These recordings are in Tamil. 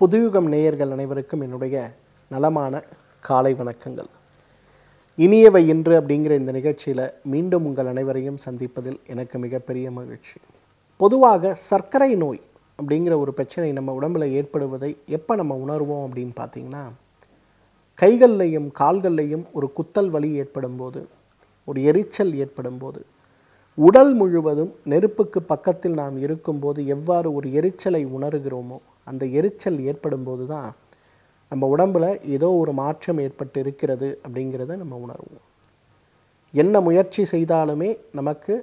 புதுயுகம் நேயர்கள் அனைவருக்கும் என்னுடைய நலமான காலை வணக்கங்கள் இனியவை இன்று அப்படிங்கிற இந்த நிகழ்ச்சியில் மீண்டும் உங்கள் அனைவரையும் சந்திப்பதில் எனக்கு மிகப்பெரிய மகிழ்ச்சி பொதுவாக சர்க்கரை நோய் அப்படிங்கிற ஒரு பிரச்சனை நம்ம உடம்பில் ஏற்படுவதை எப்போ நம்ம உணர்வோம் அப்படின்னு பார்த்திங்கன்னா கைகள்லையும் கால்கள்லையும் ஒரு குத்தல் வலி ஏற்படும் போது ஒரு எரிச்சல் ஏற்படும் போது உடல் முழுவதும் நெருப்புக்கு பக்கத்தில் நாம் இருக்கும்போது எவ்வாறு ஒரு எரிச்சலை உணர்கிறோமோ அந்த எரிச்சல் ஏற்படும் போது தான் நம்ம உடம்பில் ஏதோ ஒரு மாற்றம் ஏற்பட்டு இருக்கிறது அப்படிங்கிறத நம்ம உணர்வோம் என்ன முயற்சி செய்தாலுமே நமக்கு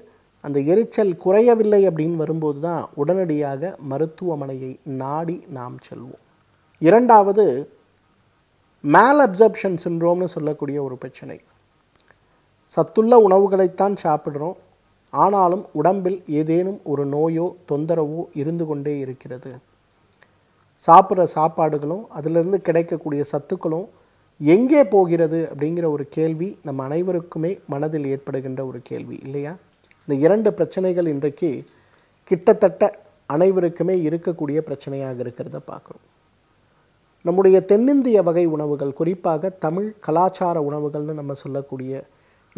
அந்த எரிச்சல் குறையவில்லை அப்படின்னு வரும்போது தான் உடனடியாக மருத்துவமனையை நாடி நாம் செல்வோம் இரண்டாவது மேல் அப்சப்ஷன் சின்ரோம்னு சொல்லக்கூடிய ஒரு பிரச்சனை சத்துள்ள உணவுகளைத்தான் சாப்பிட்றோம் ஆனாலும் உடம்பில் ஏதேனும் ஒரு நோயோ தொந்தரவோ இருந்து கொண்டே இருக்கிறது சாப்பிட்ற சாப்பாடுகளும் அதிலிருந்து கிடைக்கக்கூடிய சத்துக்களும் எங்கே போகிறது அப்படிங்கிற ஒரு கேள்வி நம்ம அனைவருக்குமே மனதில் ஏற்படுகின்ற ஒரு கேள்வி இல்லையா இந்த இரண்டு பிரச்சனைகள் இன்றைக்கு கிட்டத்தட்ட அனைவருக்குமே இருக்கக்கூடிய பிரச்சனையாக இருக்கிறத பார்க்குறோம் நம்முடைய தென்னிந்திய வகை உணவுகள் குறிப்பாக தமிழ் கலாச்சார உணவுகள்னு நம்ம சொல்லக்கூடிய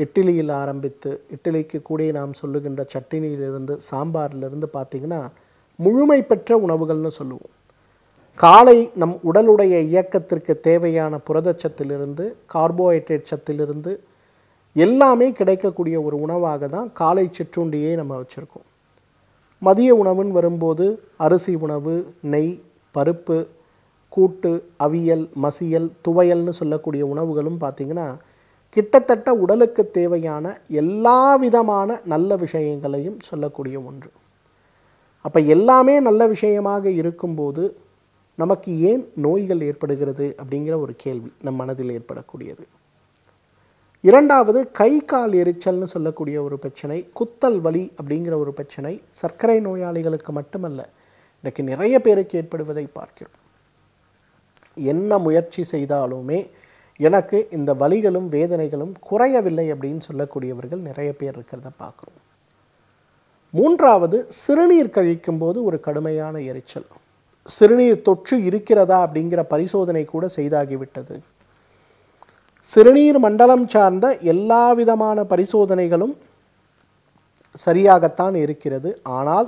இட்லியில் ஆரம்பித்து இட்லிக்கு கூட நாம் சொல்லுகின்ற சட்டினியிலிருந்து சாம்பார்லேருந்து பார்த்திங்கன்னா முழுமை பெற்ற உணவுகள்னு சொல்லுவோம் காலை நம் உடலுடைய இயக்கத்திற்கு தேவையான புரதச்சத்திலிருந்து கார்போஹைட்ரேட் சத்திலிருந்து எல்லாமே கிடைக்கக்கூடிய ஒரு உணவாக தான் காலை சிற்றுண்டியே நம்ம வச்சுருக்கோம் மதிய உணவுன்னு வரும்போது அரிசி உணவு நெய் பருப்பு கூட்டு அவியல் மசியல் துவையல்னு சொல்லக்கூடிய உணவுகளும் பார்த்திங்கன்னா கிட்டத்தட்ட உடலுக்கு தேவையான எல்லா விதமான நல்ல விஷயங்களையும் சொல்லக்கூடிய ஒன்று அப்போ எல்லாமே நல்ல விஷயமாக இருக்கும்போது நமக்கு ஏன் நோய்கள் ஏற்படுகிறது அப்படிங்கிற ஒரு கேள்வி நம் மனதில் ஏற்படக்கூடியது இரண்டாவது கை கால் எரிச்சல்னு சொல்லக்கூடிய ஒரு பிரச்சனை குத்தல் வலி அப்படிங்கிற ஒரு பிரச்சனை சர்க்கரை நோயாளிகளுக்கு மட்டுமல்ல இன்றைக்கு நிறைய பேருக்கு ஏற்படுவதை பார்க்கிறோம் என்ன முயற்சி செய்தாலுமே எனக்கு இந்த வலிகளும் வேதனைகளும் குறையவில்லை அப்படின்னு சொல்லக்கூடியவர்கள் நிறைய பேர் இருக்கிறத பார்க்குறோம் மூன்றாவது சிறுநீர் கழிக்கும் போது ஒரு கடுமையான எரிச்சல் சிறுநீர் தொற்று இருக்கிறதா அப்படிங்கிற பரிசோதனை கூட செய்தாகிவிட்டது சிறுநீர் மண்டலம் சார்ந்த எல்லா விதமான பரிசோதனைகளும் சரியாகத்தான் இருக்கிறது ஆனால்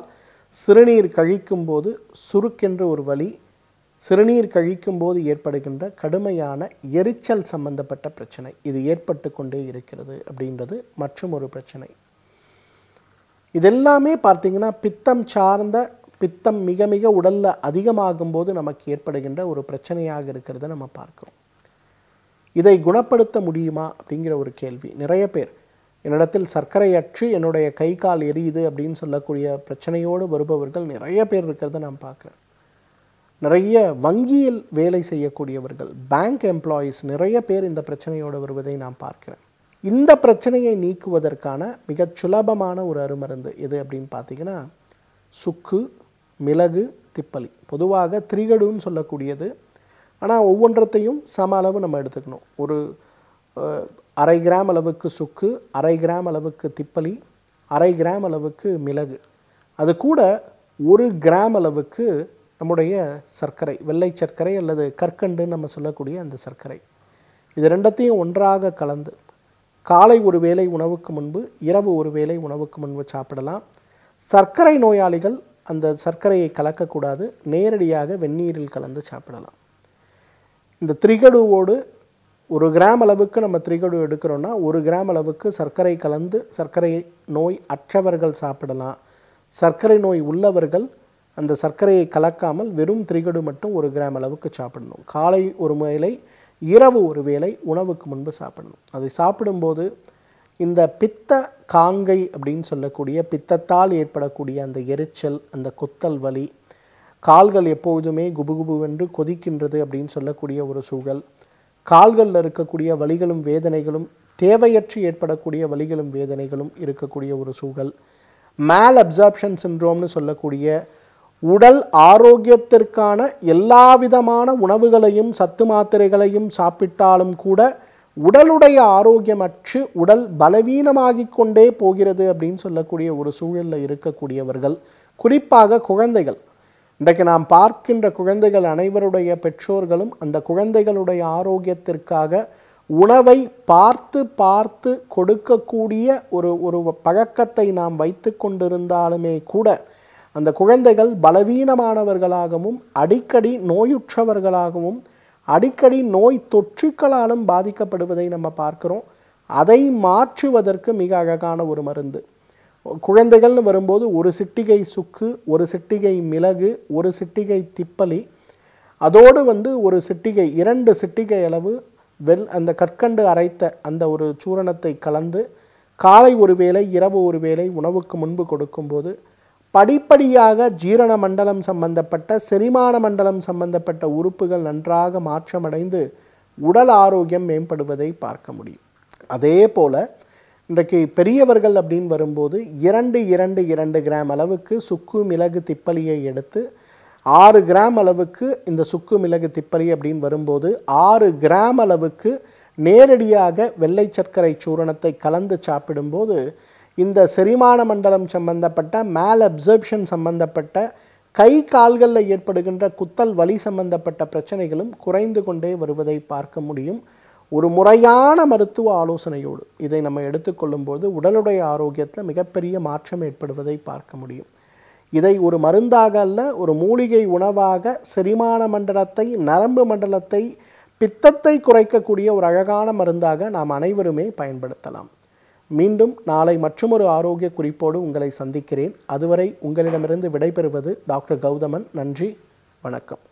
சிறுநீர் கழிக்கும்போது சுருக்கென்று ஒரு வலி சிறுநீர் கழிக்கும் போது ஏற்படுகின்ற கடுமையான எரிச்சல் சம்பந்தப்பட்ட பிரச்சனை இது ஏற்பட்டு கொண்டே இருக்கிறது அப்படின்றது மற்றும் ஒரு பிரச்சனை இதெல்லாமே பார்த்திங்கன்னா பித்தம் சார்ந்த பித்தம் மிக மிக உடலில் அதிகமாகும் போது நமக்கு ஏற்படுகின்ற ஒரு பிரச்சனையாக இருக்கிறத நம்ம பார்க்குறோம் இதை குணப்படுத்த முடியுமா அப்படிங்கிற ஒரு கேள்வி நிறைய பேர் என்னிடத்தில் சர்க்கரை அற்று என்னுடைய கை கால் எரியுது அப்படின்னு சொல்லக்கூடிய பிரச்சனையோடு வருபவர்கள் நிறைய பேர் இருக்கிறத நான் பார்க்குறேன் நிறைய வங்கியில் வேலை செய்யக்கூடியவர்கள் பேங்க் எம்ப்ளாயீஸ் நிறைய பேர் இந்த பிரச்சனையோடு வருவதை நான் பார்க்கிறேன் இந்த பிரச்சனையை நீக்குவதற்கான மிக சுலபமான ஒரு அருமருந்து எது அப்படின்னு பார்த்தீங்கன்னா சுக்கு மிளகு திப்பலி பொதுவாக திரிகடுன்னு சொல்லக்கூடியது ஆனால் ஒவ்வொன்றத்தையும் சம அளவு நம்ம எடுத்துக்கணும் ஒரு அரை கிராம் அளவுக்கு சுக்கு அரை கிராம் அளவுக்கு திப்பலி அரை கிராம் அளவுக்கு மிளகு அது கூட ஒரு கிராம் அளவுக்கு நம்முடைய சர்க்கரை வெள்ளை சர்க்கரை அல்லது கற்கண்டுன்னு நம்ம சொல்லக்கூடிய அந்த சர்க்கரை இது ரெண்டத்தையும் ஒன்றாக கலந்து காலை ஒரு வேளை உணவுக்கு முன்பு இரவு ஒரு வேளை உணவுக்கு முன்பு சாப்பிடலாம் சர்க்கரை நோயாளிகள் அந்த சர்க்கரையை கலக்கக்கூடாது நேரடியாக வெந்நீரில் கலந்து சாப்பிடலாம் இந்த திரிகடுவோடு ஒரு கிராம் அளவுக்கு நம்ம திரிகடு எடுக்கிறோன்னா ஒரு கிராம் அளவுக்கு சர்க்கரை கலந்து சர்க்கரை நோய் அற்றவர்கள் சாப்பிடலாம் சர்க்கரை நோய் உள்ளவர்கள் அந்த சர்க்கரையை கலக்காமல் வெறும் திரிகடு மட்டும் ஒரு கிராம் அளவுக்கு சாப்பிடணும் காலை ஒரு வேலை இரவு ஒரு வேளை உணவுக்கு முன்பு சாப்பிடணும் அதை சாப்பிடும்போது இந்த பித்த காங்கை அப்படின்னு சொல்லக்கூடிய பித்தத்தால் ஏற்படக்கூடிய அந்த எரிச்சல் அந்த குத்தல் வலி கால்கள் எப்பொழுதுமே குபுகுபுவென்று கொதிக்கின்றது அப்படின்னு சொல்லக்கூடிய ஒரு சூழல் கால்களில் இருக்கக்கூடிய வலிகளும் வேதனைகளும் தேவையற்று ஏற்படக்கூடிய வலிகளும் வேதனைகளும் இருக்கக்கூடிய ஒரு சூழல் மேல் அப்சார்ப்ஷன் சின்ட்ரோம்னு சொல்லக்கூடிய உடல் ஆரோக்கியத்திற்கான எல்லா விதமான உணவுகளையும் சத்து மாத்திரைகளையும் சாப்பிட்டாலும் கூட உடலுடைய ஆரோக்கியமற்று உடல் பலவீனமாகி கொண்டே போகிறது அப்படின்னு சொல்லக்கூடிய ஒரு சூழலில் இருக்கக்கூடியவர்கள் குறிப்பாக குழந்தைகள் இன்றைக்கு நாம் பார்க்கின்ற குழந்தைகள் அனைவருடைய பெற்றோர்களும் அந்த குழந்தைகளுடைய ஆரோக்கியத்திற்காக உணவை பார்த்து பார்த்து கொடுக்கக்கூடிய ஒரு ஒரு பழக்கத்தை நாம் வைத்து கொண்டிருந்தாலுமே கூட அந்த குழந்தைகள் பலவீனமானவர்களாகவும் அடிக்கடி நோயுற்றவர்களாகவும் அடிக்கடி நோய் தொற்றுக்களாலும் பாதிக்கப்படுவதை நம்ம பார்க்குறோம் அதை மாற்றுவதற்கு மிக அழகான ஒரு மருந்து குழந்தைகள்னு வரும்போது ஒரு சிட்டிகை சுக்கு ஒரு சிட்டிகை மிளகு ஒரு சிட்டிகை திப்பலி அதோடு வந்து ஒரு சிட்டிகை இரண்டு சிட்டிகை அளவு வெல் அந்த கற்கண்டு அரைத்த அந்த ஒரு சூரணத்தை கலந்து காலை ஒரு வேளை இரவு ஒரு வேளை உணவுக்கு முன்பு கொடுக்கும்போது படிப்படியாக ஜீரண மண்டலம் சம்பந்தப்பட்ட செரிமான மண்டலம் சம்பந்தப்பட்ட உறுப்புகள் நன்றாக மாற்றமடைந்து உடல் ஆரோக்கியம் மேம்படுவதை பார்க்க முடியும் அதே போல் இன்றைக்கு பெரியவர்கள் அப்படின்னு வரும்போது இரண்டு இரண்டு இரண்டு கிராம் அளவுக்கு சுக்கு மிளகு திப்பலியை எடுத்து ஆறு கிராம் அளவுக்கு இந்த சுக்கு மிளகு திப்பலி அப்படின்னு வரும்போது ஆறு கிராம் அளவுக்கு நேரடியாக வெள்ளை சர்க்கரை சூரணத்தை கலந்து சாப்பிடும்போது இந்த செரிமான மண்டலம் சம்பந்தப்பட்ட மேல் அப்சர்ப்ஷன் சம்பந்தப்பட்ட கை கால்களில் ஏற்படுகின்ற குத்தல் வலி சம்பந்தப்பட்ட பிரச்சனைகளும் குறைந்து கொண்டே வருவதை பார்க்க முடியும் ஒரு முறையான மருத்துவ ஆலோசனையோடு இதை நம்ம எடுத்துக்கொள்ளும்போது உடலுடைய ஆரோக்கியத்தில் மிகப்பெரிய மாற்றம் ஏற்படுவதை பார்க்க முடியும் இதை ஒரு மருந்தாக அல்ல ஒரு மூலிகை உணவாக செரிமான மண்டலத்தை நரம்பு மண்டலத்தை பித்தத்தை குறைக்கக்கூடிய ஒரு அழகான மருந்தாக நாம் அனைவருமே பயன்படுத்தலாம் மீண்டும் நாளை மற்றொரு ஆரோக்கிய குறிப்போடு உங்களை சந்திக்கிறேன் அதுவரை உங்களிடமிருந்து விடைபெறுவது டாக்டர் கௌதமன் நன்றி வணக்கம்